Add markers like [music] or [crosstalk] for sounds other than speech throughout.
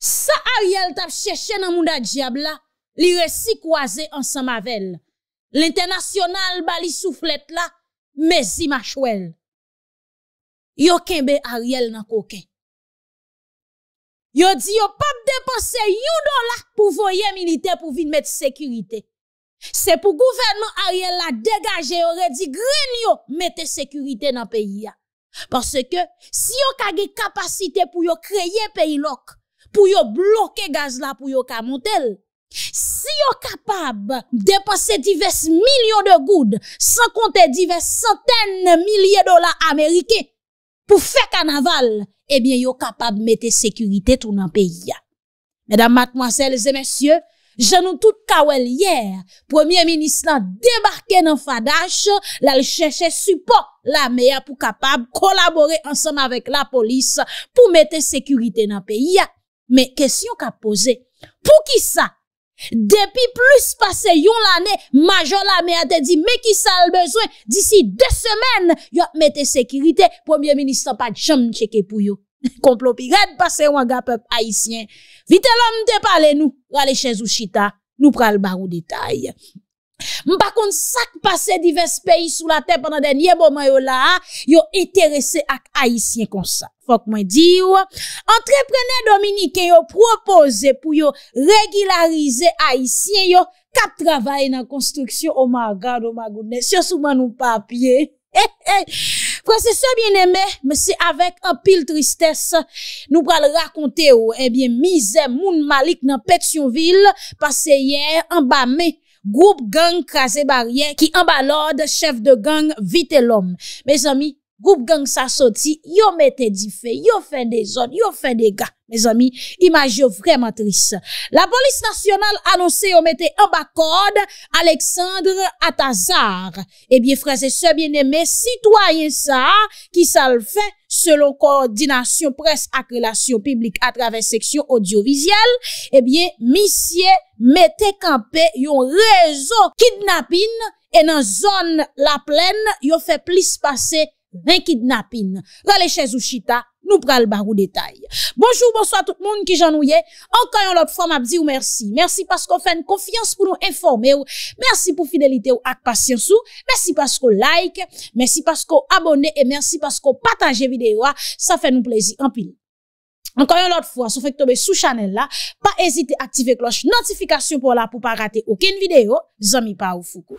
Sa Ariel tap chèche nan moun da djiab la, li resi kwaze ansan mavel. L'internasyonal bali souflet la, mezi ma chouel. Yo kenbe Ariel nan kouken. Yo di yo pap depanse yon do la pou voye milite pou vin mette sekurite. Se pou gouvenman Ariel la degaje, yo re di gren yo mette sekurite nan peyi ya. Parce que si yo kage kapasite pou yo kreye peyi lok, pou yo bloke gaz la pou yo kamontel. Si yo kapab depase divers milyon de goud, san konte divers centen milyon dola Amerike, pou fe kanaval, ebyen yo kapab mette sekurite tou nan peyi ya. Medan matmwansel, zemensye, jan nou tout kawel yer, premier minis la debarke nan fadaj, la l chèche support la mey apou kapab kolabore ansan avèk la polis pou mette sekurite nan peyi ya. Mais question qu'a posé pour qui ça Depuis plus passé yon l'année, major la mè a te qui ça ki sa d'ici d'ici semaines semaines, a mette sécurité premier ministre pa chez cheke pour yo. Komplo [laughs] pirate passé on a peuple haïtien. Vite l'homme te parle nous rale chez ou chita, nou pral barou détail. Mpa kon sak pase divers peyi sou la ten Pendan den ye bon man yo la Yo etere se ak Aisyen konsa Fok mwen diyo Entreprenè Dominique yo propose Pou yo regularize Aisyen Yo kap travaye nan konstruksyon Oman gade, oman gounè Sye souman ou papye Kwa se se bien emè Mse avèk apil tristès Nou pral rakonte yo Mize moun malik nan Petionville Paseye en bame Groupe gang crasé barrière qui en chef de gang vite l'homme. Mes amis, groupe gang sa sorti, yo mette du fait, yo fait des zones, yo fait des gars. Mes amis, image vraiment triste. La police nationale annoncé yo mette en bas code Alexandre Atazar. Eh bien, frères et sœurs bien aimé citoyens ça, qui ça le fait, selon koordinasyon pres ak relasyon publik atraven seksyon audio-vizyal, eh misye metekampe yon rezo kidnapin en an zon la plen, yon fe plis pase ren kidnapin. Kale Chezouchita. nous pral barou détail. Bonjour, bonsoir tout le monde qui j'ennuie. Encore une autre fois, m'a ou merci. Merci parce qu'on fait une confiance pour nous informer Merci pour fidélité ou ak patience ou. Merci parce qu'on like. Merci parce qu'on abonne et merci parce qu'on partage vidéo. Ça fait nous plaisir en pile. Encore une autre fois, si vous tomber sous channel là, pas hésiter à activer cloche notification pour là pour pas rater aucune vidéo. Zami pas ou foukou.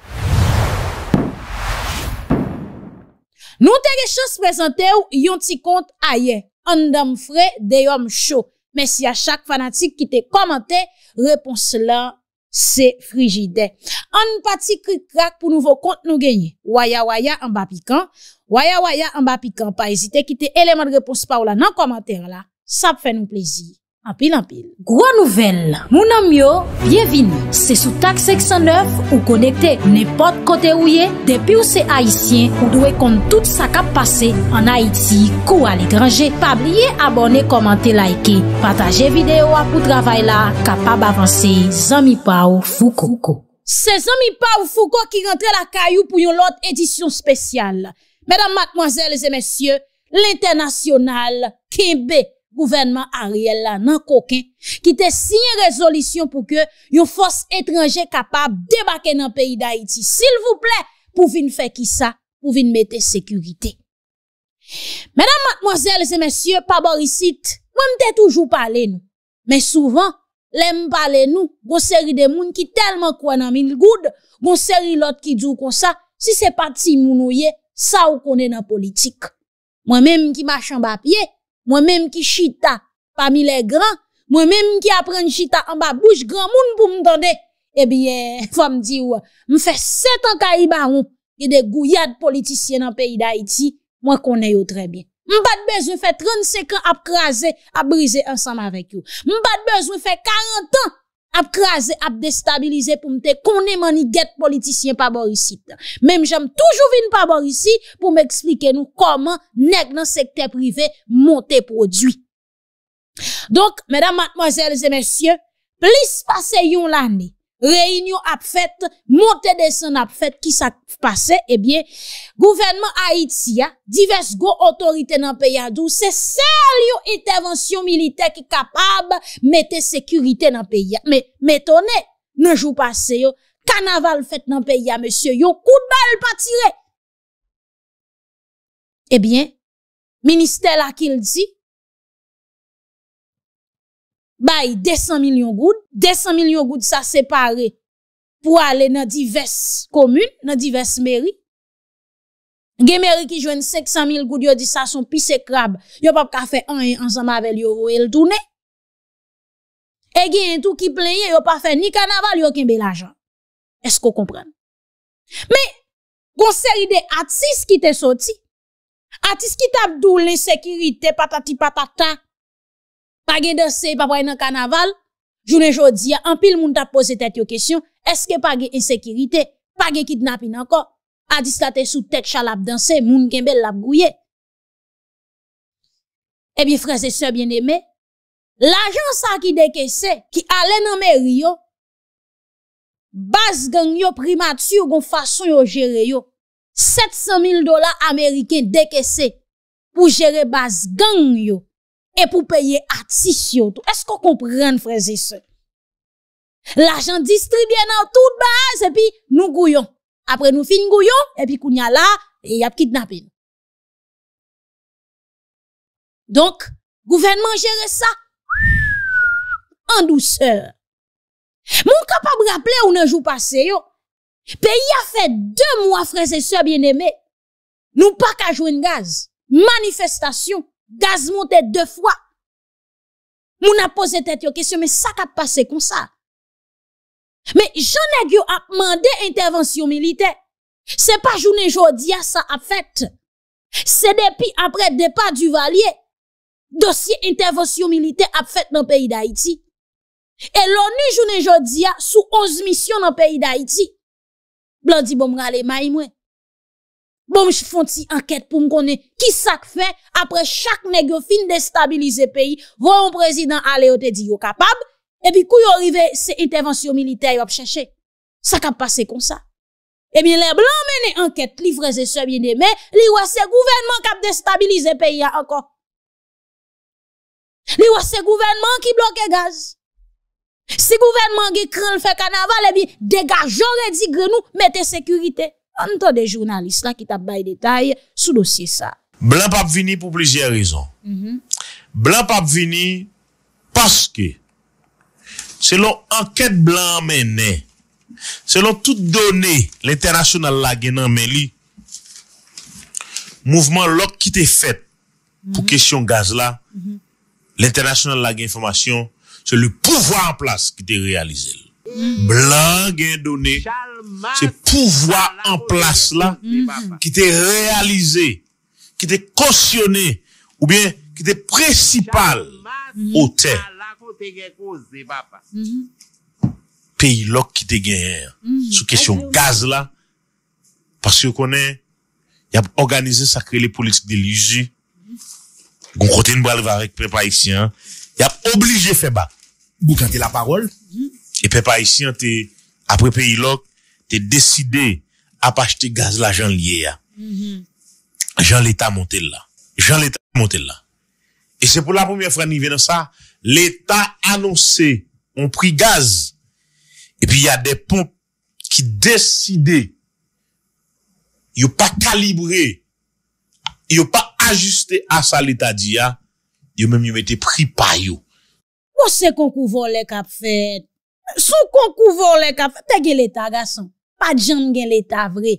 Nous choses chance de présenter un petit compte ailleurs. Un homme frais, des hommes chauds. Merci à chaque fanatique qui t'a commenté. Réponse là, c'est frigide. Un petit cric-crac pour nouveau compte nous gagner. Waya waya en bas piquant. Waya waya en bas piquant. Pas hésiter à quitter de réponse par là dans commentaire là. Ça fait nous plaisir. Apil, apil. Gwa nouvel, moun amyo, bienvini. Se sou tak seksyon 9 ou konekte, ne pot kote ouye, depi ou se Haitien ou dwe kon tout sa kap pase an Haiti kou al ekranje. Pabliye abone, komante, laike, pataje videyo apou travay la, kapab avanse Zami Pau Fouko. Se Zami Pau Fouko ki rentre la kayou pou yon lot edisyon spesyal. Mèdam, matmoazèl, zèmèsyè, l'internasyonal, Kimbe, gouvernement Ariel là nan coquin qui te signé résolution pour que une force étrangère capable débarquer dans le pays d'Haïti s'il vous plaît pour venir faire qui ça pour venir mettre sécurité Mesdames mademoiselles et messieurs pas boricite moi toujours parlé nous mais souvent l'aime parler nous bon série de mounes qui tellement quoi dans mille good bon série l'autre qui dit comme ça si c'est pas ti moun ça ou connaît dans politique moi même qui marche en bas pied moi-même qui chita parmi les grands, moi-même qui apprends chita en bas bouche grand monde pour m'entendre, eh bien, faut me dire, me fait sept ans y et des gouillades politiciens dans le pays d'Haïti, moi connais yo très bien. pas de besoin fait 35 ans à craser, à briser ensemble avec yo. pas de besoin fait 40 ans ap krasé, ap déstabilisé pour me koné politiciens. politicien pas ici. Même j'aime toujours venir pas ici pour m'expliquer nous comment nèg dans secteur privé monter produit. Donc, mesdames, mademoiselles et messieurs, plus passé yon l'année, reynyon ap fèt, montè desèn ap fèt, ki sa pase, e bie, gouvenman Haïtia, divers go otorite nan peya dò, se sel yo intervensyon militek kapab metè sekurite nan peya. Me tonè, nan jou pase yo, kanaval fèt nan peya, mèsyo yo, kout bal patire. E eh bie, minister lakil di, 200 millions gouttes. 200 millions goud ça séparé pour aller dans diverses communes dans diverses mairies des mairie qui joine 500 000 gouttes, yo dit ça un pisse crabe yo pa pas faire un ensemble avec yo el tourner et gen tout qui plaint yo pas faire ni carnaval yo kembe l'argent est-ce qu'on comprend mais c'est série des qui t'est sorti artistes qui t'a doulé sécurité patati patata Page danse papoy nan kanaval, jounen jodi ya, anpil moun ta pose tete yo kesyon, eske page insekirite, page kitnapin anko, a disla te sou tek chalap danse, moun genbel lap gouye. Ebi eh frese se bien eme, lajan sa ki deke se, ki ale nan mer yo, bas gang yo primatiyo kon fason yo jere yo, 700.000 dola ameriken deke se, pou jere bas gang yo, et pour payer à attention. Est-ce qu'on comprend, frères et sœurs? L'argent distribué dans toute base, et puis nous gouillons. Après nous fin gouillons, et puis qu'on y a là, et y a kidnappé. Donc, gouvernement gère ça en douceur. Mon capable rappeler ou un jour passé, yo. Pays a fait deux mois, frères et sœurs bien-aimés. Nous pas qu'à jouer gaz. Manifestation. Gaz montè dè fwa, moun ap posè tèt yo kesyon, mè sak ap pase kon sa. Mè janè gyo ap mandè intervensyon milite, se pa jounè jò diya sa ap fèt. Se depi apre depa du valye, dosye intervensyon milite ap fèt nan peyi d'Haïti. E l'ONU jounè jò diya sou 11 misyon nan peyi d'Haïti. Blandi bomra le may mwen. Bon, j fonti anket pou m konen ki sak fe apre chak negyo fin destabilize peyi. Ron prezident alè yo te di yo kapab. Ebi kou yo rive se intervensyon militer yo ap chache. Sak ap pase kon sa. Ebi le blan mene anket livreze se mene. Me, li wase gouvenman kap destabilize peyi ya ankon. Li wase gouvenman ki bloke gaz. Se gouvenman ki kren lfe kanaval ebi eh dega jore di grenou mette sekurite. Pantou de jounalist la ki tabay detay sou dosye sa. Blan pape vini pou plijer rizon. Mhm. Blan pape vini paske. Se lon anket blan menen, se lon tout donen l'internasyon al lage nan men li, mouvman lok ki te fet pou kesyon mhm. gaz mhm. la, l'internasyon al lage informasyon, se lou pouvoi an plas ki te realizel. blan gen donen se pouvoi an plas la ki te realize ki te kosyonen ou bien ki te presipal o te peyi lok ki te gen sou kesyon ah, gaz la pasi yo konen yap organize sakre le politik de liji yap oblige feba bou kante la parol et peuple haïtien après pays loc t'es décidé à pas acheter gaz l'argent lié à mhm. Jean l'État monté là Jean l'État monté là et c'est pour la première fois qu'il vient dans ça l'État annoncé on prix gaz et puis il y a des pompes qui décidé ils pas calibré ils pas ajusté à ça l'État dit ils même ils mettaient prix par eux. Où c'est qu'on couvre les cap fait Sou konkou volè kap fèt, te gen l'état gason, pa djan gen l'état vre,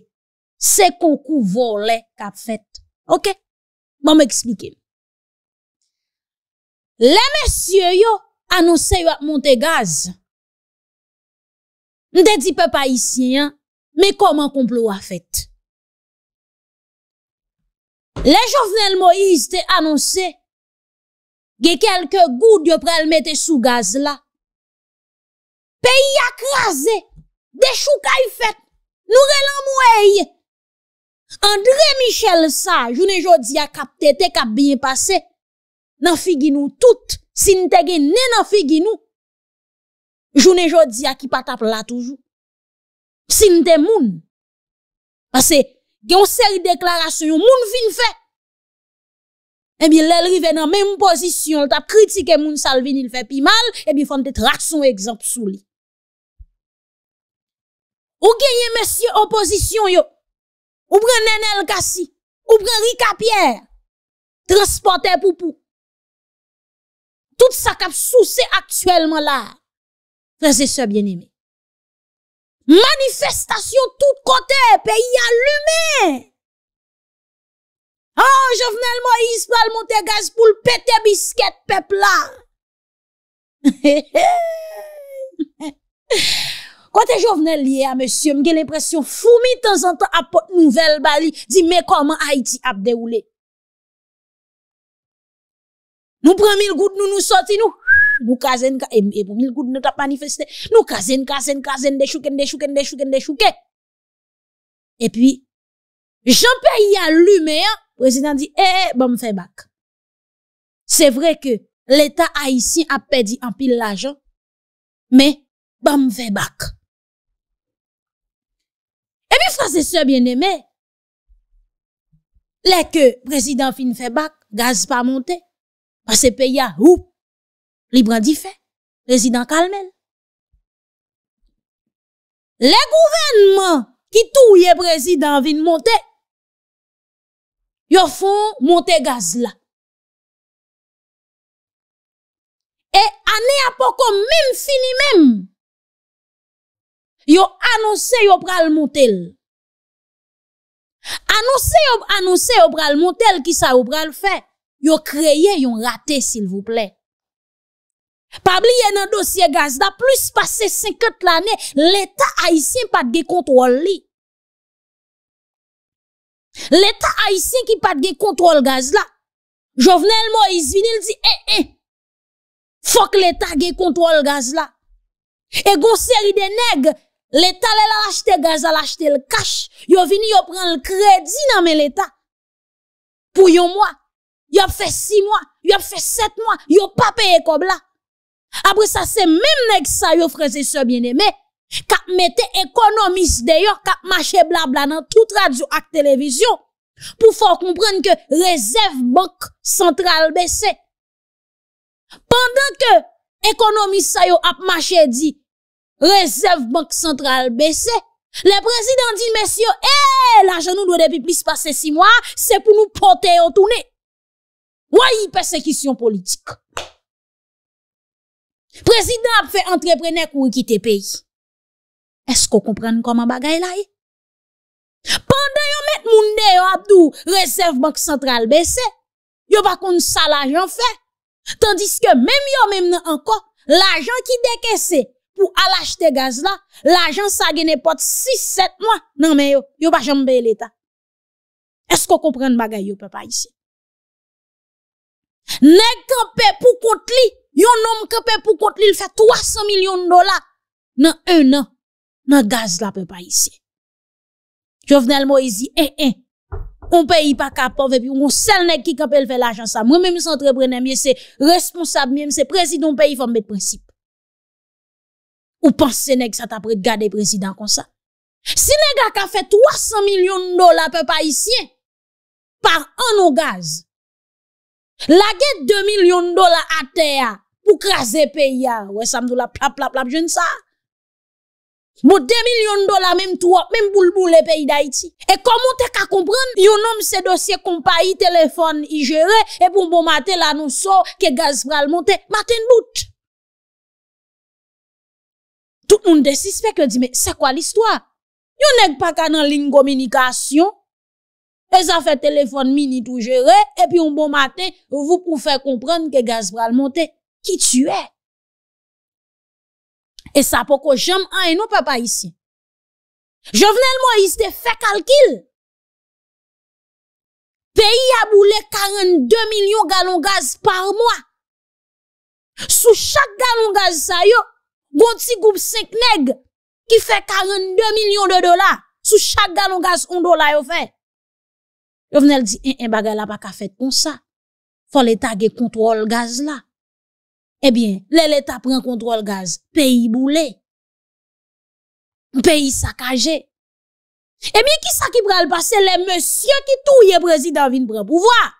se konkou volè kap fèt, ok? Bon mè eksplike. Le mèsyè yo anonsè yo ap monte gaz, n te dipe pa isyen, mè koman komplo a fèt? Le jovenel Moïse te anonsè, ge kelke goud yo prel mette sou gaz la. Pays a craser, Des choucailles fait. Nous relan André Michel ça, journée jodi a capté tete cap bien passé. Nan figi nous toutes, si n'te gen nan figi nous. Journée jodi a qui pas tape là toujours. Si n'te moun. Parce que une série de déclarations moun vin fait. Eh bien, l'elrive dans même position, t'a critiqué moun Salvini, il fait pi mal, eh bien, font te traque son exemple sous lui. Ou gagnez Monsieur Opposition yo. Ou prend Nenel Kassi. Ou prend Rika Pierre. Transporte poupou. Tout sa kap actuellement là. Frères et sœurs bien aimés Manifestation tout côté pays allumé. Oh, Jovenel Moïse pral monter gaz pou péter là! peuple là [laughs] Quand Kote Jovenel monsieur, a l'impression mge l'impresyon temps temps temps à apot nouvelle bali, di me comment Haïti a déroulé Nous prenons mil gout nous nous nous nous. Et kazen, ka, mille nous nous mil gout nous tap casen, casen, kazen, kazen, kazen, des dechouken, dechouken, dechouken. E pi, président dit eh, eh bon me fe bak. c'est vrai que l'état haïtien a pedi en pile l'argent mais bon me fait bac ça c'est sûr bien aimé les que président fin fait bac, gaz pas monté, parce que pays a ou, libre fait, président calme Les gouvernements qui touye président vin monter, yo font monter gaz là. Et année à comme même fini même, yo annoncé yo pral monter. Anonsè yon pral montel ki sa yon pral fè. Yon kreye, yon rate, s'il vous plè. Pabli, yon dosye gaz la, plus pase 50 l'anè, l'Etat haïsien pat ge kontrol li. L'Etat haïsien ki pat ge kontrol gaz la. Jovenel Moïse vinil di, e, eh, e, eh, fok l'Etat ge kontrol gaz la. E gonseri de neg, L'Etat lè lal achete gaz, lal achete l'kash, yo vini yo pren l'kredi nan men l'Etat. Pou yon mwa, yo ap fe si mwa, yo ap fe set mwa, yo pa peye kob la. Apre sa se menmèk sa yo freze se bienemè, kap mette ekonomis deyo, kap mache bla bla nan tout radio ak televizyon, pou fò komprenn ke rezèf bank central bese. Pendan ke ekonomis sa yo ap mache di, réserve banque centrale baissé Le président dit, messieurs, eh, l'argent nous doit depuis plus de six mois, c'est pour nous porter au tourner. Oui, persécution politique. Président a fait entrepreneur pour quitter le pays. Est-ce qu'on comprend comment bagaille là? Eh? Pendant yon met moun de yon abdou, réserve banque centrale baissé yon pas qu'on ça l'argent fait. Tandis que même yon même encore, l'argent qui décaissé, pour aller acheter gaz là, l'agence ça gagne pas 6 7 mois. Non mais yo, yo pas jamais l'état. Est-ce qu'on comprend bagaille yo papa ici Nèg campé pour compte li, Un homme campé pour compte lui, il fait 300 millions de dollars dans un an dans gaz là papa ici. Jovenel Moïse, eh eh on pays pas capable et puis on seul nèg qui capable faire l'agence, ça moi même c'est entrepreneur c'est responsable même c'est président pays faut mettre principe ou pensez que ça t'a de garder président comme ça? Si nèg a fait 300 millions de dollars peu haïtien par an au gaz. Lage 2 millions de dollars à terre pour craser pays Ouais, ça me la plap plap plap, je ne Bon, 2 millions de dollars, même toi, même boule boule pays d'Haïti. Et comment t'es qu'à comprendre, yon homme ces dossiers compagnie, téléphone, y gérer, et pour bon matin, là, nous sort que gaz le monter, matin doute tout le monde suspect que dit mais c'est quoi l'histoire Yon nèg pas dans ligne communication et ça fait téléphone mini tout géré et puis un bon matin vous pouvez faire comprendre que gaz montait monter qui tu es et ça pourquoi j'aime un et non papa ici Jovenel Moïse te fait calcul Pays a boulé 42 millions de gallons de gaz par mois. Sous chaque gallon de gaz, ça yo, Gon petit groupe 5 nèg qui fait 42 millions de dollars sous chaque gallon gaz 1 dollar yo fait. Yo dit un eh, eh, bagay là pas qu'à fait comme ça. Faut l'état gè contrôle gaz là. Eh bien, l'État prend contrôle gaz, pays boulé. Pays saccagé. Eh bien, qui ça qui le passer les messieurs qui le président vin prend pouvoir?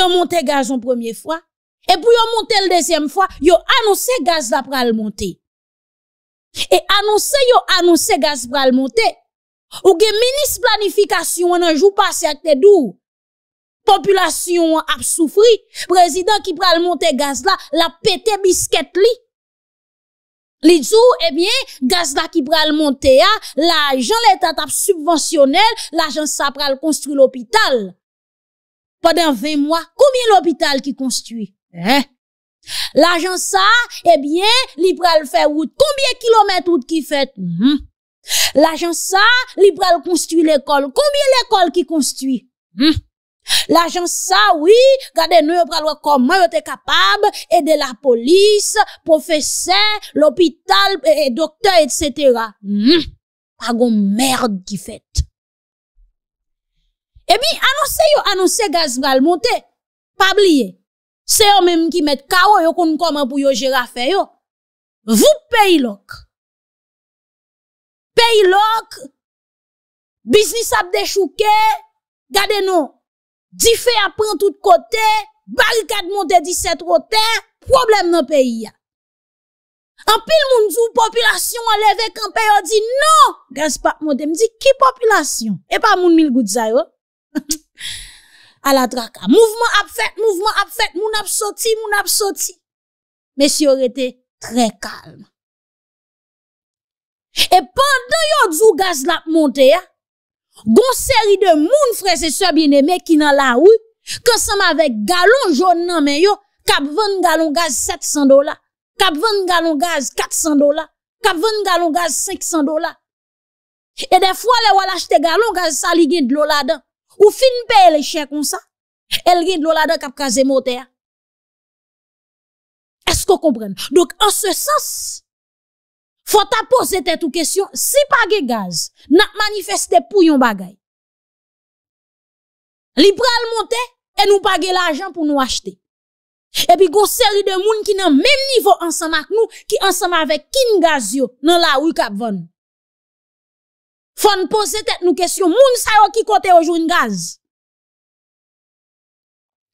ont monté gaz en première fois, E pou yon monte l dezem fwa, yon anonsè gaz la pral monte. E anonsè yon anonsè gaz pral monte. Ou gen menis planifikasyon anonjou pasyak te dou. Populasyon ap soufri, prezident ki pral monte gaz la, la pete bisket li. Li djou, ebyen, eh gaz la ki pral monte a, la jan letat ap subvensyonel, la jan sa pral konstru l opital. Padan ve mwa, koumye l opital ki konstru? Hein? L'agence, ça, eh bien, li le faire route. Combien kilomètres route qui fait? Mhm. L'agence, ça, li construit l'école. Combien l'école qui construit? Mhm. L'agence, ça, oui, regardez, nous, pral comment vous êtes capable de la police, professeur, l'hôpital, eh, eh, et, docteur, etc. Mhm. Pas gon merde qui fait. Eh bien, annoncez, annoncez gaz montez. monter. Pas oublier. Se yo menm ki met kawon yo konn koman pou yo jirafen yo. Vou peyi lok. Peyi lok. Biznis ap de chouke. Gade nou. Dife ap pran tout kote. Barikad monte 17 roten. Problem nan peyi ya. An pil moun zou popilasyon an leve kan peyi yo di nou. Gans pa moun de mdi ki popilasyon. E pa moun mil gout zay yo. Tch. [laughs] à la traka. Mouvement a fait, mouvement a fait, moun a sorti, moun a sorti. Monsieur aurait très calme. Et pendant yon djou gaz la monte ya, gon série de moun frères et sœurs bien-aimés qui dans la rue, qu'ensemble avec galon jaune nan men yo, kap 20 gallon gaz 700 dollars, kap 20 gallon gaz 400 dollars, kap 20 gallon gaz 500 dollars. Et des fois, les wala achete galon gaz sa li de l'eau là-dedans. Ou fin pe lè chè kon sa, el rid lò la dè kap kaze motè ya. Esko kompren? Dok an se sens, fò ta pose tè tou kesyon, si page gaz, nan manifeste pou yon bagay. Libral montè, e nou page l'ajan pou nou achete. E pi gò seri de moun ki nan mèm nivò ansama k nou, ki ansama vek kin gaz yo nan la wikap van nou. Fon pose tête nous question, moun sa yo qui kote yo joun gaz.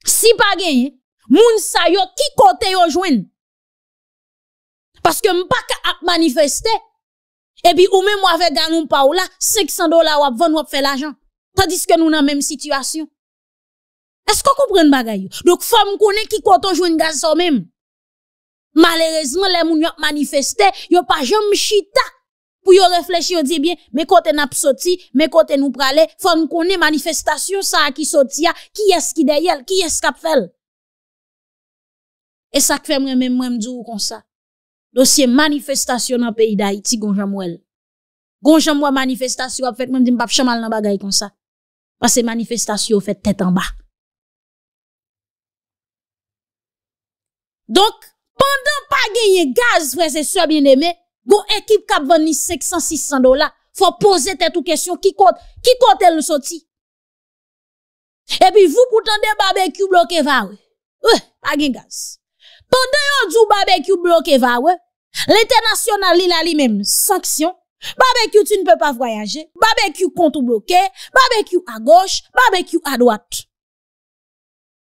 Si pa gagné, moun sa yo qui kote yo joun. Parce que m'pa ka ap manifester. Et puis ou même moi avec ganon pa là, 500 dollars ou vendre ou fait l'argent. Tandis que nous dans même situation. Est-ce qu'on comprend bagay Donc femme connaît qui kote joun gaz ça même. Malheureusement les moun yo manifester, yo pa jamais chita pour y réfléchir, on dit bien, mais côté n'a sorti, mais côté nous pralé, faut nous connaît manifestation ça qui sorti qui est-ce qui derrière, qui est-ce qui fait. Et ça fait moi même moi comme ça. Dossier manifestation dans pays d'Haïti Gonjamouel. Gonjamouel manifestation a fait même dit pas chamal dans bagaille comme ça. Parce que manifestation fait tête en bas. Donc pendant pas gagner gaz frère c'est sœurs bien aimé. Gon équipe qui vend 500 600 dollars, faut poser tête question qui compte qui compte le sorti. Et puis vous pourtant des barbecue bloqué va ouais. Ouais, pas gaz. Pendant yon du barbecue bloqué va L'international il a lui même sanction. Barbecue tu ne peux pas voyager. Barbecue compte bloqué, barbecue à gauche, barbecue à droite.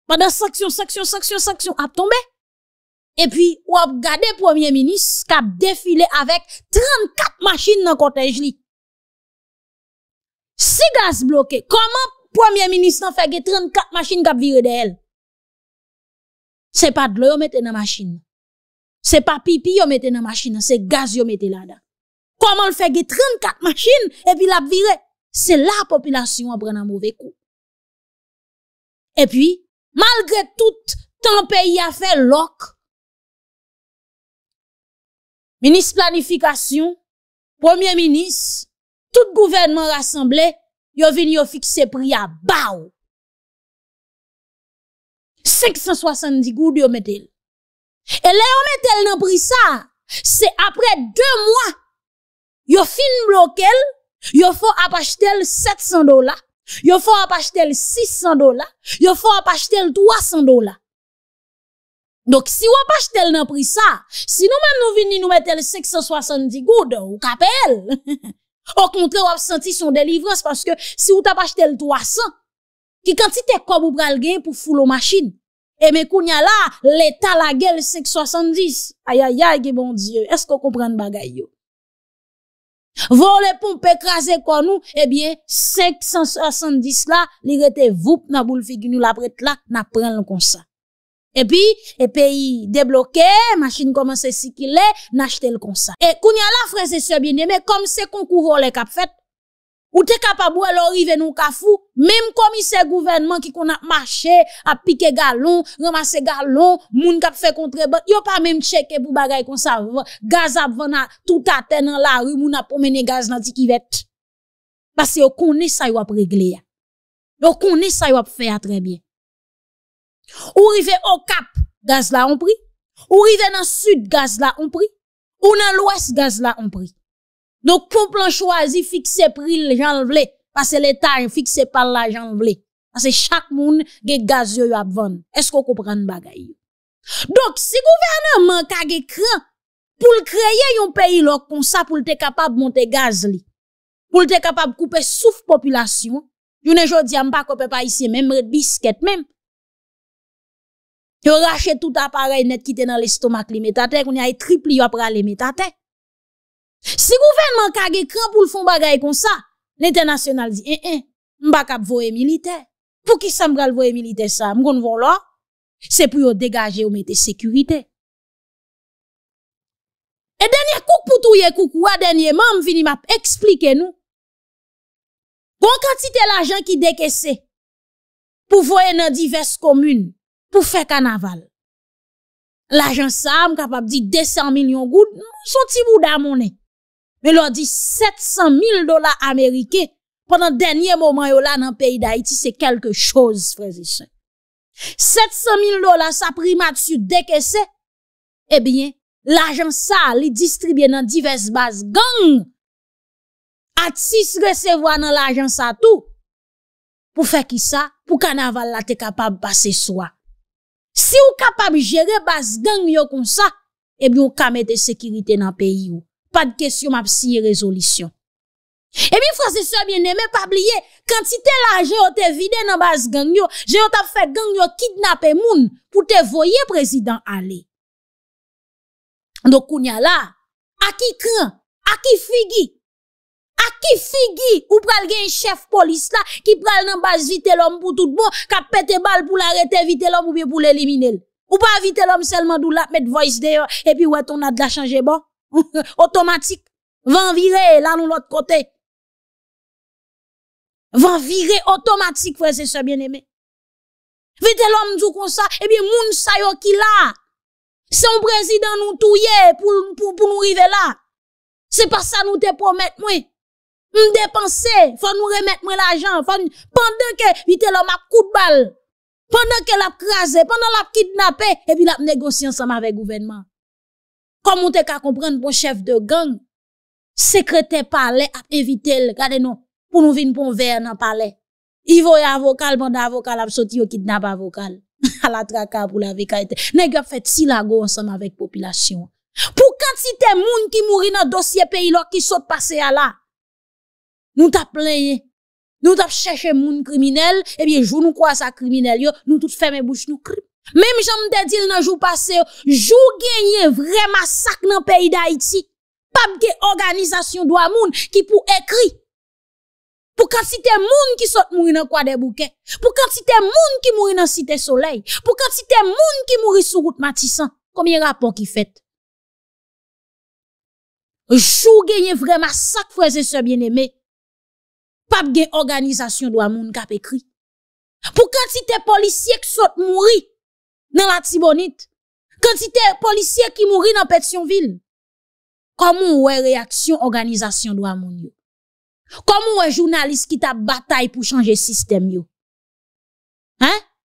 Pendant sanction, sanction, sanction, sanction a tomber et puis, ou ap le premier ministre a défilé avec 34 machines dans cortège li. Si gaz bloqué, comment premier ministre fait 34 machines kap viré d'elle? C'est pas de l'eau yon mette dans machine. C'est pas pipi yon mette dans la machine, c'est gaz yon mette là-dedans. Comment le fait 34 machines et puis la viré? C'est la population a prendre un mauvais coup. Et puis, malgré tout, tant pays a fait l'oc, Ministre planification, premier ministre, tout gouvernement rassemblé yo vini yo prix à a ba 570 goud yo metel. Et le yo metel nan pri ça, c'est après deux mois, yo fin bloquel, yo fo apashtel 700 dollars, yo fait acheter 600 dollars, yo fait acheter 300 dollars. Dok si wap achetel nan pri sa, si nou men nou vini nou metel 570 goud, ou kapel, [laughs] ou kontre wap senti son delivres, paske si wap achetel 300, ki kantite kob ou pralge pou fulo masin, e me kounya la, leta la gel 570, aya ya ge bon diyo, esko koupran bagay yo? Vole pou pekraze konou, e bie 570 la, li rete voup na boule figi nou la pret la na pren l kon sa. Et puis, et pays débloqué, machine commence à circuler, n'achetez le comme ça. Et, qu'on y a là, frère, c'est bien aimé, comme c'est couvre les cap. fait, ou t'es capable de arriver nous kafou, même comme commissaire gouvernement qui qu'on a marché, a piqué galon, ramassé galon, moun kap fait contrebande, yo pas même checké pour bagay comme ça, gaz à tout à terre dans la rue, moun a promené gaz dans tikivet. Parce que ne connaît ça, yo régler régler. on connaît ça, yo va faire très bien. Ou rive au Cap, gaz là on prix. Ou rive dans le sud, gaz là on prix. Ou dans l'ouest, gaz là on prix. Donc, pour plan choisi, fixer prix, j'en vle. Parce que l'État fixe par là, j'en vle. Parce que chaque monde, gen gaz yo à vendre. Est-ce qu'on comprend bagay? Donc, si gouvernement ka gen cran, pour le créer un pays comme ça, pour être capable de monter gaz li. Pour être capable de couper souffle population. Yon ne jodi pas pas kope pas ici, même red biscuit, même. Yo rache tout appareil net qui était dans l'estomac li metate, qu'on y a triple après les metate. Si gouvernement kage cran pour le fond bagay comme ça, l'international dit, eh, eh, m'ba kap voye militaire. Pour qui ça m'bral voye militaire ça? M'gon C'est pour dégager ou mettre sécurité. Et dernier coup pour tout yé coucou, dernièrement, il m'a expliquer nous. Bon quantité l'argent qui décaissait pour voyer dans diverses communes pour faire carnaval. l'agence ça, capable de 200 millions de nous sont petits bouts monnaie, Mais l'on dit 700 000 dollars américains, pendant le dernier moment, là, dans le pays d'Haïti, c'est quelque chose, frère et 700 000 dollars, ça prime dessus dès que c'est. Eh bien, l'agence ça, il distribue dans diverses bases gang. À recevoir dans l'agence, ça tout. Pour faire qui ça? Pour carnaval là, t'es capable de passer soi. Si ou kapab jere bas gangyo kon sa, ebi ou kamete sekirite nan peyi ou. Pad kesyon ap siye rezolisyon. Ebi Fransesor miye neme pabliye, kantite la jeyo te vide nan bas gangyo, jeyo tap fè gangyo kidnap e moun pou te voye prezident ale. Do kounya la, aki kran, aki figi, à qui figui ou pral un chef police là qui pral un base vite l'homme pour tout bon qui pété balle pour l'arrêter vite l'homme ou bien pour l'éliminer ou pas vite l'homme seulement d'où la mettre voice d'ailleurs et puis ouais ton a de la changer bon [laughs] automatique en virer là nous l'autre côté en virer automatique frère c'est ça bien aimé vite l'homme comme ça et bien moun sa qui là Son président nous touille pour pour nous arriver là c'est pas ça nous te promettons moins me dépenser, faut nous remettre moi l'argent, pendant que vite l'homme a coup de balle, pendant que a crasé, pendant l'a kidnappé et puis l'a négocié ensemble avec le gouvernement. Comment t'es qu'à comprendre pour chef de gang, secrétaire palais a invité regardez nous pour nous venir pour un verre dans palais. Il voit avocat, un avocat a sorti au kidnap avocat [laughs] à la traka pour la vérité Nèg a fait silago ensemble avec population. Pour quantité monde qui mourit dans dossier pays qui saute passer à là. Nou tap plenye, nou tap chèche moun kriminelle, ebyen eh jou nou kwa sa kriminelle yo, nou tout fèmè bouch nou krip. Mèm janm de dil nan jou pase, jou genye vreman sak nan peyi d'Haïti, pabke organizasyon dwa moun ki pou ekri. Pou kan si te moun ki sot moun nan kwa de bouken, pou kan si te moun ki moun nan site soley, pou kan si te moun ki moun sou gout matisan, komye rapon ki fèt. Jou genye vreman sak freze se bienemè, pap gen organizasyon dwa moun kap ekri. Pou kwen ti te polisye ki sot mouri nan la tibonit, kwen ti te polisye ki mouri nan pet yon vil, kwen moun wè reaksyon organizasyon dwa moun yo? Kwen moun wè jounalist ki tap batay pou chanje sistem yo?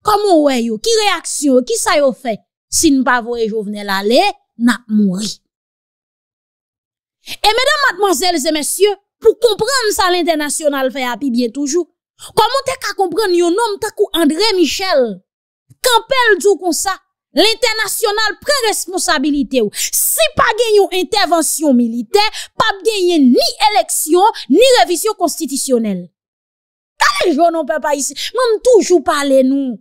Kwen moun wè yo? Ki reaksyon yo? Ki sa yo fè? Sin pa vwe jo vne la le, nan mouri. E mèdèm madmanzèl zè mèsyè, pour comprendre ça l'international fait api bien toujours. Comment t'es qu'à comprendre yon homme t'as André Michel? Campbell, tout comme ça. L'international prend responsabilité ou. Si pas gagne une intervention militaire, pas gagnent ni élection, ni révision constitutionnelle. gens je non pas ici. Même m'm toujours parler nous.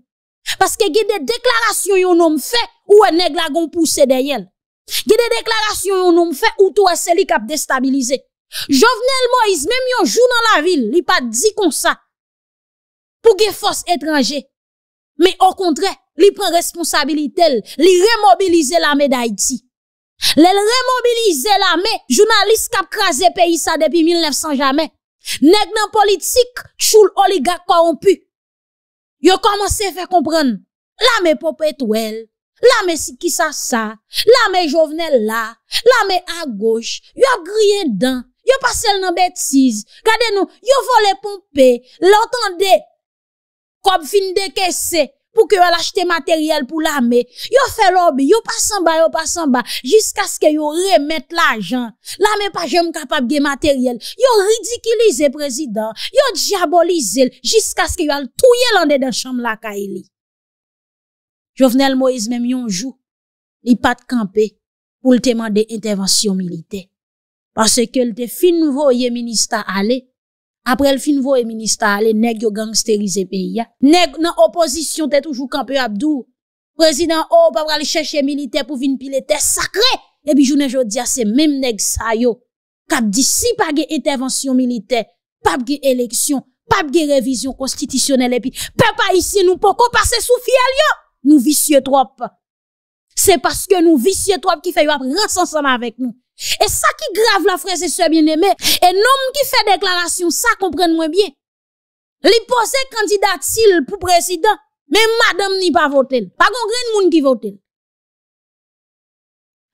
Parce que y a des déclarations yon homme fait ou un nègre la poussé derrière. Y a des déclarations yon homme fait ou tout c'est lui qui a déstabilisé. Jovenel Moïse mèm yon jou nan la vil Li pa di kon sa Pou ge fos etranje Me okontre li pren responsabilitel Li remobilize la me d'Haïti Li remobilize la me Jounaliste kap krasè peyi sa depi 1900 jame Nèk nan politik Choul oligak koronpu Yo komanse fè kompran La me pop etou el La me si ki sa sa La me jovenel la La me a goch Yo griyen dan Yo pasel nan betiz, gade nou, yo vole pompe, l'otande, kob fin de kese, pou ke yo l'achete materyel pou l'ame, yo fe l'obi, yo pasen ba, yo pasen ba, jisk aske yo remet l'ajan, l'ame pa jen m kapab ge materyel, yo ridikilize prezident, yo diabolize l, jisk aske yo al touye l ane den chanm laka e li. Jo vnen l Moise menm yonjou, li pat kampe pou l temande intervensyon milite. Parce que le fin voye ministre aller. Après le fin voye ministre aller, nèg yo gangsterisé pays. Nèg nan opposition t'es toujours campé Abdou. Président, oh, pas aller chercher militaires pour venir pile sacré. Et puis, journée jodi, c'est même nèg sa yo. Kap dit si pas intervention militaire, pas élection, pas de révision constitutionnelle et puis pas ici nous pourquoi passer sous fiel yo nous vicieux trop c'est parce que nous vicieux trop qui fait yo ensemble avec nous et ça qui grave la France, c'est ce bien-aimé. Et l'homme qui fait déclaration, ça comprenne moins bien. L'imposé candidat il pour président, mais madame n'y pas voté. Pas qu'on grand monde qui vote.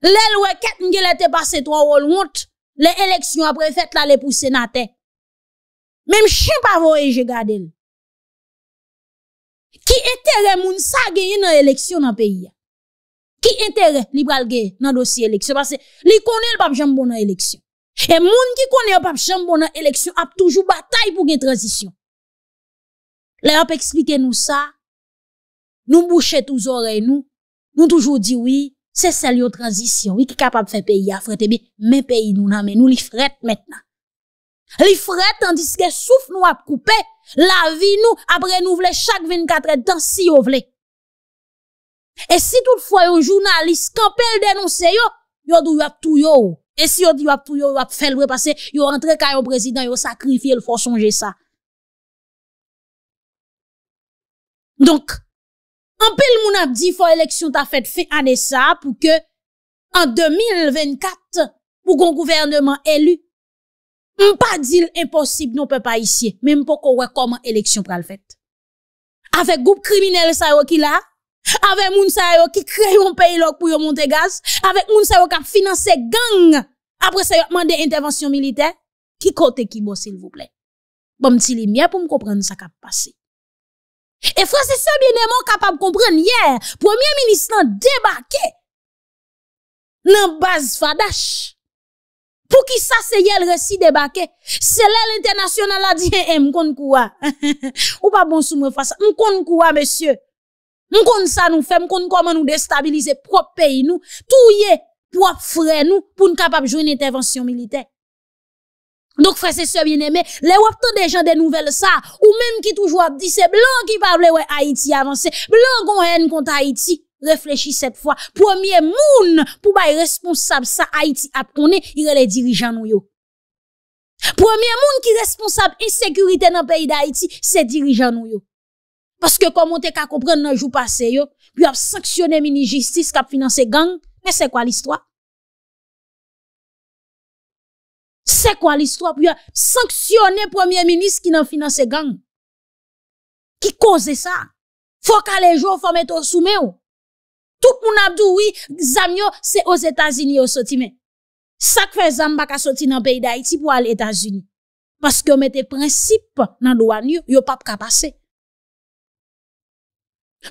L'elle qu'est-ce qu'il était passé trois ou l'autre, l'élection à préfète là, pour sénateur. Même chien pas voté, je garde. Qui était le monde, ça a gagné dans l'élection dans le pays? qui intérêt li pral dans nan dossier élection parce que li connaît le pape bon nan élection et moun qui connaît le pape Jambon nan élection a toujours bataille pour une transition L'Europe on expliquer nous ça nous bouchons tous oreilles nous nous toujours dit oui c'est celle yon transition oui qui capable de faire pays à bien mais pays nous nan mais nous li frettes, maintenant Les frettes, tandis que souffle nous a couper la vie nous nous voulons chaque 24 heures dans si vous voulez E si tout fwa yo jounalist, kan pel denonsen yo, yo do yo ap tou yo. E si yo di yo ap tou yo, yo ap fel brepase, yo rentre kaya yo prezident, yo sakrifye, non, yo fwa sonje sa. Donk, an pel moun ap di, fwa eleksyon ta fèt, fè anè sa, pou ke, an 2024, pou kon gouvernement elu, m pa dil imposib, nou pe pa isye, men m pou kon wè kom an eleksyon pral fèt. Afèk goup kriminel sa yo ki la, Avec moun qui crée un pays là pour y monter gaz, avec moun qui a qui finance gang. Après ça yo demandé intervention militaire. Qui côté qui bon s'il vous plaît? Bon petit lumière pour me comprendre ça qui passé. Et frère c'est ça bien aimant capable comprendre hier, premier ministre débarqué dans base Fadash. Pour qui ça c'est le récit débarqué? C'est là l'international a dit, [laughs] eh, m'kon koua. [laughs] Ou pas bon sous moi face. M'kon monsieur. Nous comme ça, nous faisons, comment nous déstabiliser propre pays, nous, tout propre frère, nous, pour nous capable de jouer une intervention militaire. Donc, frères et sœurs bien-aimés, les des gens des nouvelles ça, ou même qui toujours dit c'est blanc qui parle ouais Haïti avancé, blanc ont haine contre Haïti. Réfléchis cette fois. Premier moun pour bay responsable ça Haïti a y il les dirigeants nous yo. Premier moun qui responsable insécurité dans le pays d'Haïti, c'est dirigeants nous yo. Paske komon te ka kompren nan jou pase yo, pi ap sanksyone mini justice kap finanse gang, men se kwa l'histoire? Se kwa l'histoire? Pi ap sanksyone premier ministre ki nan finanse gang? Ki kose sa? Fok alejou, fom eto soume yo? Touk moun abdou, oui, zam yo, se os Etasini yo soti men. Sak fe zan baka soti nan peyi da iti pou al Etasini. Paske omete prinsip nan doan yo, yo pap kapase.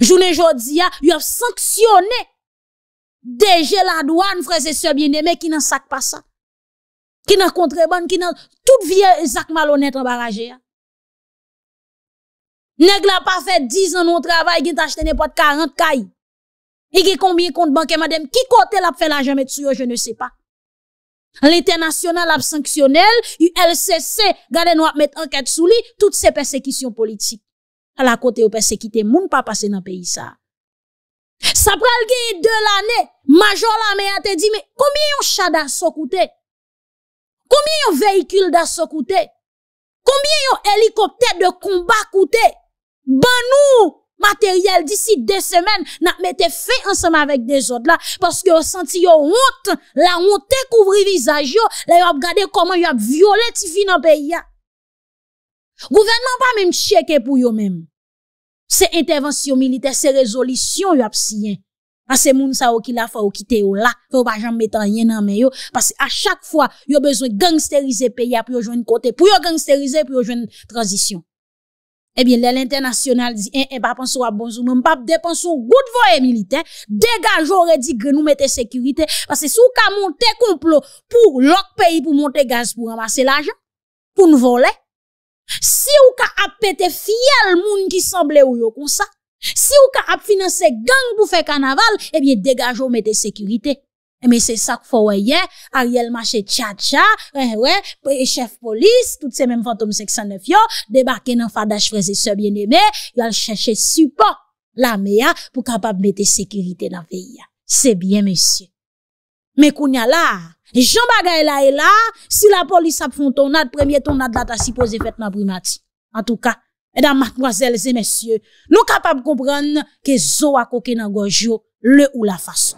Journée jodia, il a sanctionné déjà la douane frères et sœurs bien-aimés qui n'en sac pas ça. Qui n'en contrebande, qui n'en toute vie sac malhonnête en barrage. Nègre là pas fait 10 ans de travail, qui t'acheter n'importe 40 cailles. Et qui combien compte banque madame qui côté l'a fait l'argent mais je ne sais pas. L'international a sanctionné, il gardez-nous à mettre enquête sous lui, toutes ces persécutions politiques. A la kote yo pe se kite, moun pa pase nan peyi sa. Sa prelge de l'ane, majo la me a te di, konbien yo chada so kute? Konbien yo veykul da so kute? Konbien yo elikopte de koumba kute? Ban nou materyel disi de semen, nan me te fe ansama vek de zot la, paske yo senti yo ont, la ont te kouvri vizaj yo, la yo ap gade koman yo ap viole ti fi nan peyi ya. Gouvernement pas même checker pour eux même. C'est intervention militaire, c'est résolution yo ap siyen. Parce que moun sa ou qui la fa ou quitter ou là, faut pas jamais rien dans mais parce que à chaque fois yo besoin gangsteriser pays pour joindre côté, pour yo gangsteriser pour joindre transition. Eh bien, l'international dit, eh, eh, pas penser à bonjour, même pas dépenser un good voie militaire, dégage, j'aurais dit que nous mettez sécurité, parce que si vous monter complot pour l'autre pays pour monter gaz pour ramasser l'argent, pour nous voler, si ou ka ap qui fiel moun ki ça, ou yo comme ça, si ou ka ap finanse gang pou vous et mettez degaj ou eh c'est ça qu'il faut voir hier, Ariel Marché, tcha-tcha, eh, ouais, chef police, tout ces mêmes fantômes 609 yo, dans nan et sœurs bien aimés, yo al chercher support la mea pou mettre sécurité sécurité nan pays. C'est bien, monsieur. Mais qu'on y a là Jean Bagay là et là, si la police a fait un tonade, premier tonade là, t'as supposé faire ma primati. En tout cas, mesdames, mademoiselles et messieurs, nous capables de comprendre que Zo a coqué dans gorge le ou la façon.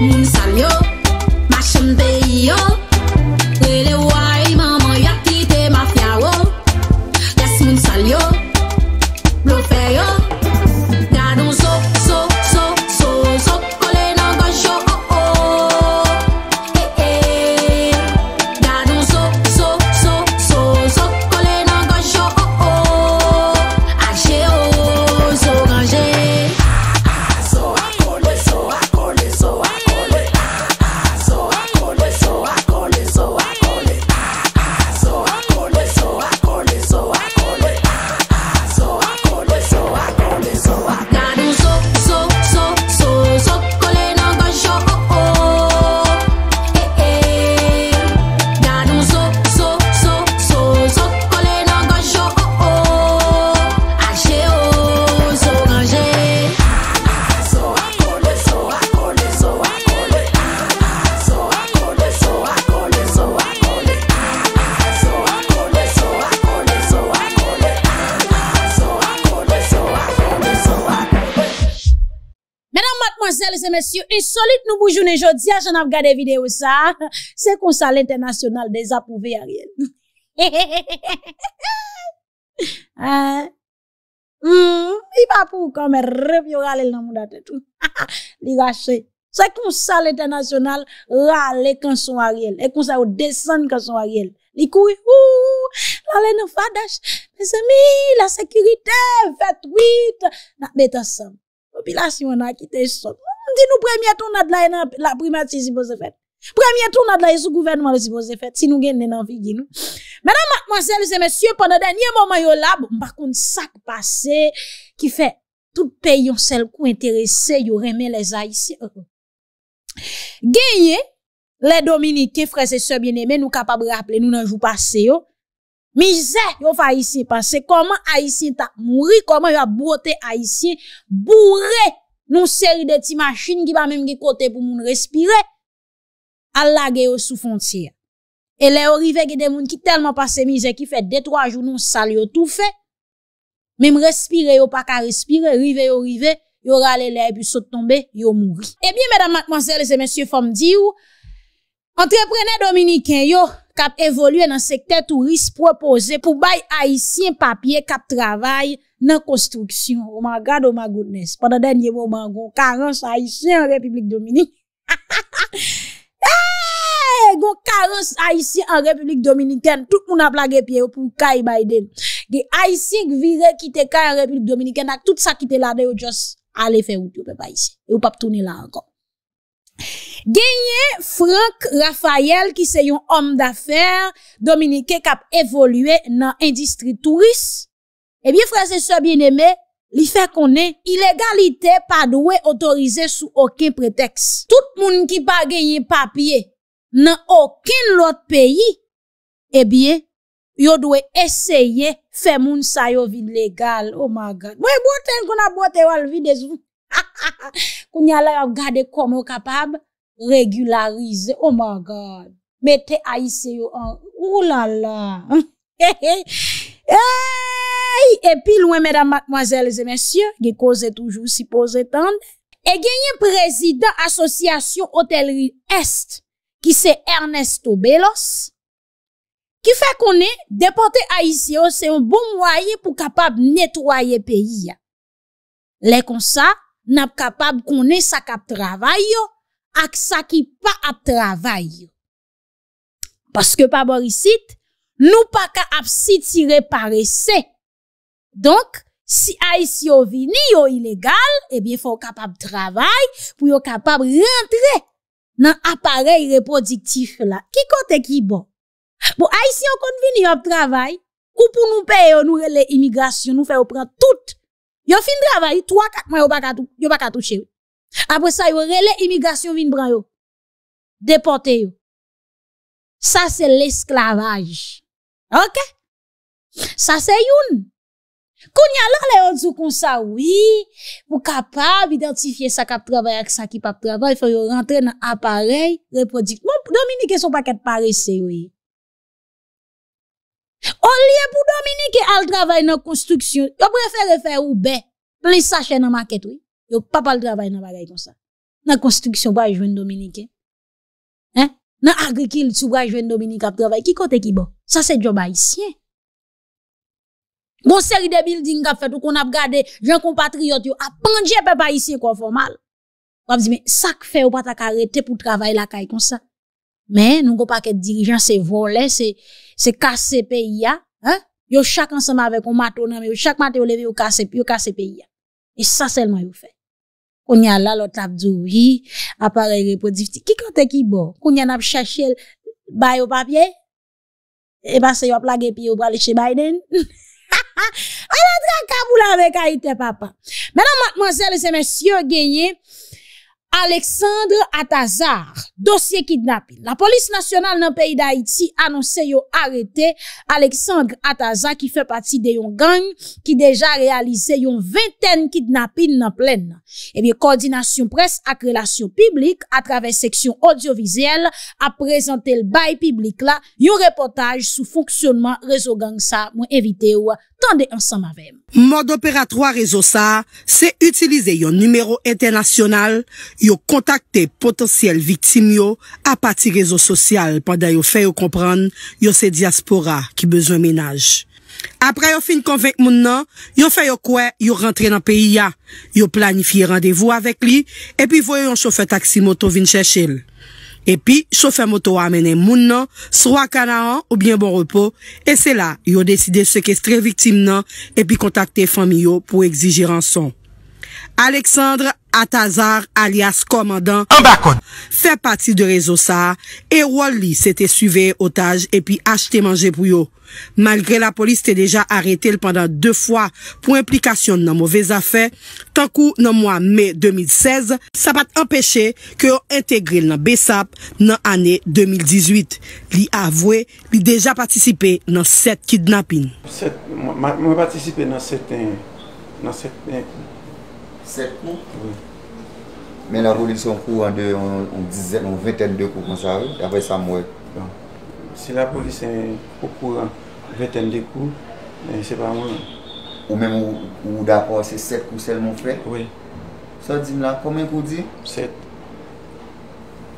music. Alit nou boujounen jod, si a jen ap gade videyo sa, se kon sa l'internasyonal dezapouve a riel. [laughs] Eh? Hmm, I pa pou kon me rep yon ralel nan moun daten tou. [laughs] Li rache, se kon sa l'internasyonal ralekan son a riel, e kon sa ou desen kan son a riel. Li kouye, ou, lale nou fadash, le zemi, la sekirite, vet wite, nan bete san, popilasyon akite son, ou. dit nous premier tour de la, la primatise fait. Premier tour de la e gouvernement si vous fait. Si nous gagnons envie de nous. Madame, mademoiselle et messieurs, pendant le dernier moment, yo là, bon, par contre, ça qui qui fait tout pays un seul coup intéressé, yon remet les haïtiens. Euh, euh. Gagné, les dominicains, frères et sœurs bien-aimés, nous capables de rappeler, nous dans jouons pas, yo. Misère, yo fait ici, parce que comment haïtien t'a mouru, comment yon a boté haïtien, bourré nous série de petites machines qui va même être côté pour moun respirer à laguer au sous frontière et les arrivés des moun qui tellement passé et qui fait deux trois jours nous ont tout fait même respirer au pas qu'à respirer rive au rivet y aura les lèvres puis sont tomber yo a mouru Eh bien mesdames mademoiselles et messieurs me diou entrepreneur dominicain yo cap évolué dans secteur touriste proposé pour bail haïtien papier cap travail nan konstruksyon, oman oh gado, oman gounes, oh pandan denye oman goun karense Aisyen an Republik Dominik, [laughs] goun karense Aisyen an Republik Dominik, tout moun ap lage piye ou pou kaye Biden, gwen Aisyen gwen kite kaye an Republik Dominik, ak tout sa kite la de, ou jos ale fe oupe oupe Aisyen, ou pap touni la ankon. Genye Frank Raphael, ki se yon om da fer, Dominike kap evolue nan industry touriste, Eh bien, frères et sœurs bien-aimés, li fait qu'on est, illégalité pas droit autorisé sous aucun prétexte. Tout le monde qui pas gagné papier, dans aucun autre pays, eh bien, yo doit essayer faire moun sa yo vide légal. Oh my god. Moi, boite, qu'on a boite, ou al vide [laughs] Qu'on y a comment capable régulariser. Oh my god. Mettez haïtien en, oh là là. [laughs] Eyyy, epi lwen, mèdam, mwazèl, zè, mèsyè, ge kouze toujou si pou zè tan, e genyen prezident asosyasyon otèlri est, ki se Ernesto Belos, ki fè konè depote a isyo se yon bon mwaye pou kapab netwoye peyi ya. Lè kon sa, nab kapab konè sa kap travay yo, ak sa ki pa ap travay yo. Paske pa borisit, Nou pa ka ap sit si repare se. Donk, si ay si yo vini yo ilegal, ebye eh fò kapab travay pou yo kapab rentre nan aparel reproduktif la. Ki kote ki bon. Bo, ay si yo kon vini yo ap travay, kou pou nou pe yo nou rele imigrasyon, nou fè yo pran tout. Yo fin travay, yo baka touche yo. Apre sa yo rele imigrasyon vin pran yo. Depote yo. Sa se l'esklavaj. Ok? Sa se youn. Koun yal an le yon zou kon sa, wii, pou kapab identifiye sa kap travay ak sa ki pap travay, fè yon rentre nan aparey, reproduk. Moun pou Dominike son paket parey, se wii. On liye pou Dominike al travay nan konstruksyon, yon prefè refè oube, pli sa chè nan maket wii, yon papal travay nan barey kon sa. Nan konstruksyon wajwen Dominike. Nan agrikil sou wajwen Dominike ap travay ki kote ki bo. Ça, c'est job haïtien. Bon, série de building a fait ou qu'on a gardé, jean compatriote a pendje peuple haïtien mal. On dit, mais ça que fait ou pas ta arrêter pour travailler la caille comme ça. Mais, nous on pas que dirigeants, c'est voler, c'est, c'est casser pays, hein. hein? Yo chaque ensemble avec un non mais chaque matin on lève yo casser, yo casser pays. Hein. Et ça seulement yo fait. On y a là, l'autre a dit oui, appareil reproductif. Qui quand est qui bon? On y a n'a cherché, bah au papier? et bah qu'il a plagué puis il va aller chez Biden. On a traqué avec Haïti, papa. Maintenant, mademoiselle, c'est monsieur Gagné. Alexandre Atazar, dossier kidnapping. La police nationale pays d'Haïti pays d'Haïti arrêté yo arrêté Alexandre Atazar qui fait partie de yon gang une vingtaine de yon kidnapping pleine. pleine. Eh bien, coordination presse à relations publique à travers section audiovisuelle a présenté le bail public là yon reportage sous fonctionnement Réseau gang ça moins éviter Sonde ansam avem. Mod operatroy rezo sa, se utilize yon numero internasyonal, yon kontakte potensyel viktim yo apati rezo sosyal pandan yon feyo kompran yon se diaspora ki bezon menaj. Apra yon fin konvek moun nan, yon feyo kwe yon rentre nan peyi ya. Yon planifiye randevo avèk li, epi voye yon chofe taksi moto vin chèchil. Epi, sofer moto amene moun nan, sro akana an ou bien bon repo. E se la, yo deside sekestre vitim nan epi kontakte fami yo pou exigir anson. Aleksandre Atazar alias komandan Fè pati de rezo sa E wol li sete suve otaj E pi achete manje pou yo Malgre la polis te deja arete Pendan 2 fwa pou implikasyon Nan mouvez afè Tankou nan mwa me 2016 Sa pat empèche ke yo integre Nan besap nan ane 2018 Li avwe li deja Patisipe nan 7 kidnapping Mwen patisipe nan 7 7 kidnapping 7 kou? Oui. Men la roli son kou an de on dizen, on viten de kou kon sa ou, d'avoy sa mwen. Non. Si la poli se kou kou an viten de kou, se pa mwen. Ou men ou d'apò se 7 kou sel moun fwe? Oui. Sa di mla, koman kou di? 7.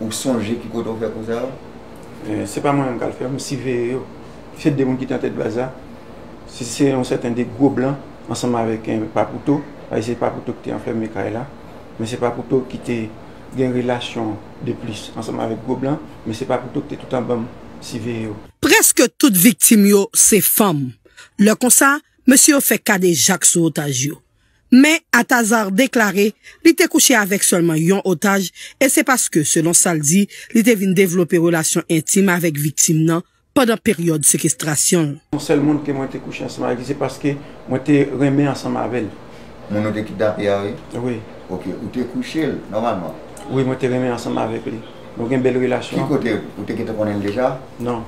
Ou sonje ki koto fwe kon sa ou? Se pa mwen an kal fwe, msi ve yo. Se de moun ki tan tete baza, se se an certain de gwo blan, ansanman avèk an papoutou, Ay se pa poutou ki te enflem me kaela, men se pa poutou ki te gen relasyon de plis anseman vek goblan, men se pa poutou ki te toutan bom si veyo. Preske tout viktim yo se fom. Le konsa, monsi yo fe kade jak sou otaj yo. Men, at azar deklaré, li te kouche avek solman yon otaj, e se paske, selon saldi, li te vin devlopi relasyon intime avek viktim nan, padan peryode sekestrasyon. Mon sel moun ke mwen te kouche anseman, e se paske mwen te reme anseman avek. Moun ou te kit da pya we? Oui. Ok, ou te kouche l, normalman? Oui, moun te reme ansamba avek li. Moun gen beloui la chouan. Kiko te, ou te kit aponel deja? Non.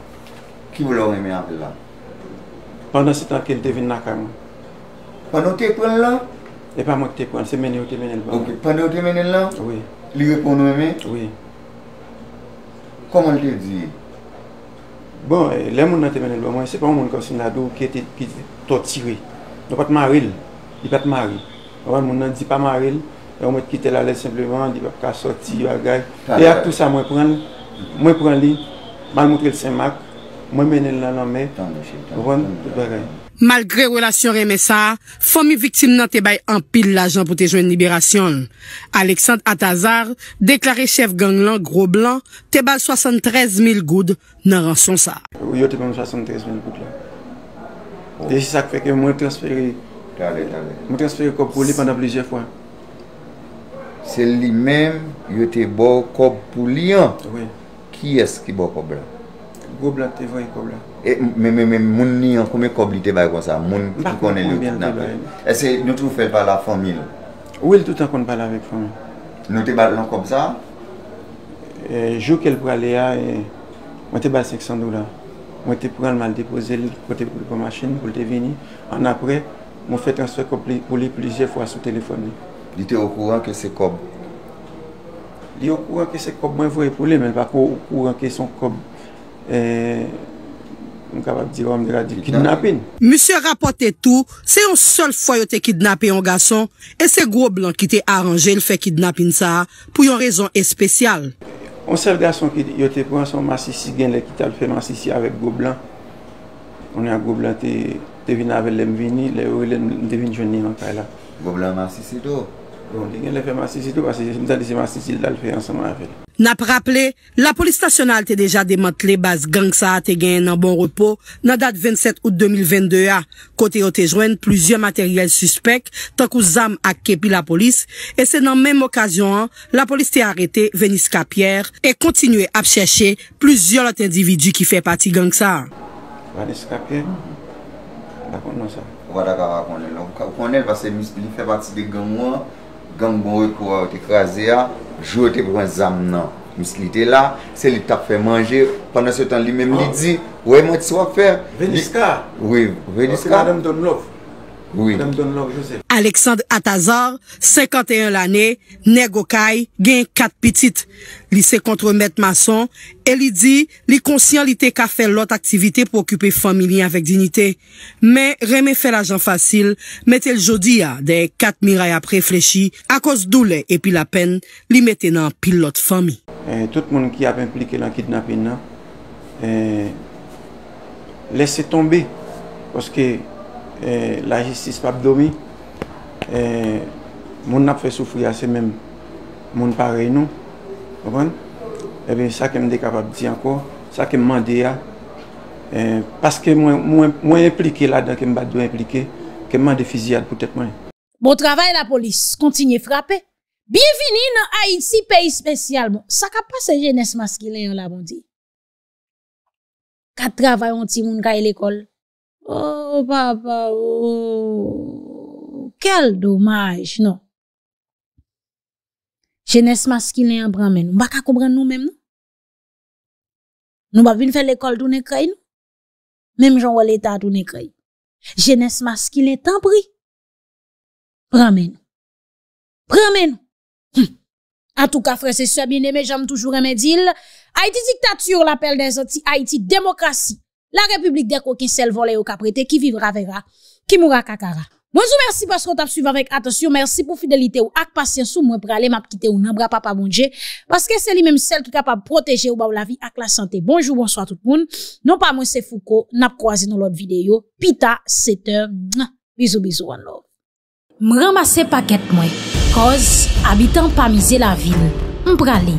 Ki vou lou reme apel lan? Pandan se tanke l te vin nakam. Pan ou te eponel lan? E pa moun te eponel, se mene ou te mene l ban. Ok, pandan ou te mene l lan? Oui. Li repon nou mene? Oui. Koman l te di? Bon, eh, le moun nan te mene l ban, mwen se pan moun konsin la dou ki to tire. Nopatman ril. Y pa ah, te mari. Wan moun nan di pa mari l, yo mwen te kite l ale simplement, di pa pou ka sorti yo agay. E ak tout sa mwen pren, mwen pren li, mwen moun tre l sen mak, mwen mene l nan anme, wan te beray. Malgre wèlasyon reme sa, fò mi viktim nan te bay empil l ajan pou te jwen nibirasyon. Aleksand Atazar, deklare chef ganglan, gro blan, te bay 73 mil goud nan ran son sa. Yo te bay 73 mil goud la. Deci sa kweke mwen transferi, Tade, tale. Mwen transferi kop pou li pwanda plizye fwa. Se li men, yo te bo kop pou li an. Oui. Ki es ki bo kop la? Gop la, te voye kop la. E men men men, moun ni an, kome kop li te baye kon sa? Moun ki konen li. Mwen konen li. E se nou tou fe l pala fomil? Ou e l toutan kon pala vek fomil? Nou te baye lan kop sa? Jou ke l prale ya, mwen te baye seksandou la. Mwen te prale mal depoze, l kote pou l po machin, pou l te vini. An apre... Mwen fè transfer kop li pou li plije fwa sou telefon li. Li te okouran ke se kop? Li okouran ke se kop mwen vwe pou li men va okouran ke son kop. Eh, mwen kapap diwa mwen de la di kidnapin. Mousse rapote tou, se yon sol fwa yo te kidnapin yon gason, e se go blan ki te aranje l fè kidnapin sa pou yon rezon espesyal. On se vga son ki yo te pran son masisi gen le ki tal fè masisi avèk go blan. On yon go blan te... devine avèl lèm vini, lè ou lèm devine jouni an pay la. Gò blan masisi do? Bon, Gò blan lèm fè masisi do, basi jèm talise masisi dal fè anseman avèl. N ap rapple, la polis stasyonal te deja demantle bas gang sa te gen nan bon repo nan dat 27 out 2022 a. Kote yo te jwen, pluzion materyel suspek, tankou zam ak kepi la polis, e se nan menm okasyon an, la polis te arete venis kapyer, e kontinue ap chèche pluzion lot individu ki fè pati gang sa. Venis kapyer? Rakon nou sa. Wadak ak ak konen lò. Ou konen vase misli fè bati de gen mwen, gen mwen wè kwa wè te krasè a, jwè te pwen zam nan. Misli te la, se li tap fè manje, pandan se tan li mèm li di, wè mwen ti swa fè. Veniska? Oui, veniska. Ou se la dam don lòf? Alexandre Atazar 51 l ane Ne Gokay gen 4 pitit Li se kontre Met Masson E li di li konsyant li te ka fè Lot aktivite pou okupè familie Avèk dignite Mè remè fè la jan fasil Mè tel jodi ya de 4 miray apre flèchi A kos doule epi la pen Li metè nan pil lot fami Tout moun ki ap implike la kidnapina Lè eh, se tombe Poske Eh, la jistis pa bdomi, eh, moun ap fè soufri ase mèm, moun pare nou, e eh ben sa kem de kapab di anko, sa kem mande ya, paske mwen implike la dan kem badou implike, kem mande fizyad poutet mwen. Bon travay la polis, kontinye frape, biyevini nan Haiti peyi spesyal moun, sa ka pa se jenès maskilè yon la bondi. Kat travay onti moun gaye l'ekol, Oh papa, oh. Kel domaish, no. Genes maski ne yon bramen. Mbak akoubre nou menm non? nou? Nou mbak vin fè l'ekol dounen kreyn? Mem jan wè l'Etat dounen kreyn? Genes maski ne tan pri? Bramen. Bramen. A tou ka fre se soye mi ne, me jom toujou reme dil. Haiti diktatiyou, l'apel den zoti Haiti demokrasi. La republik deko ki sel vole yo ka prete Ki vivra vera, ki mura kakara Bonjou, mersi paskot ap suyvan vek Atensyon, mersi pou fidelite ou ak pasyansou Mwen prale map kite ou nan bra pa pa mounje Paske se li menm sel tout ka pa proteje Ou ba ou la vi ak la sante Bonjou, bonsoy a tout moun Non pa mwen se fuko, nap kwa zi nou lot videyo Pita, sete, mwen Bizou, bizou an nou Mwen ramase paket mwen Koz, abitan pa mize la vil Mwen prale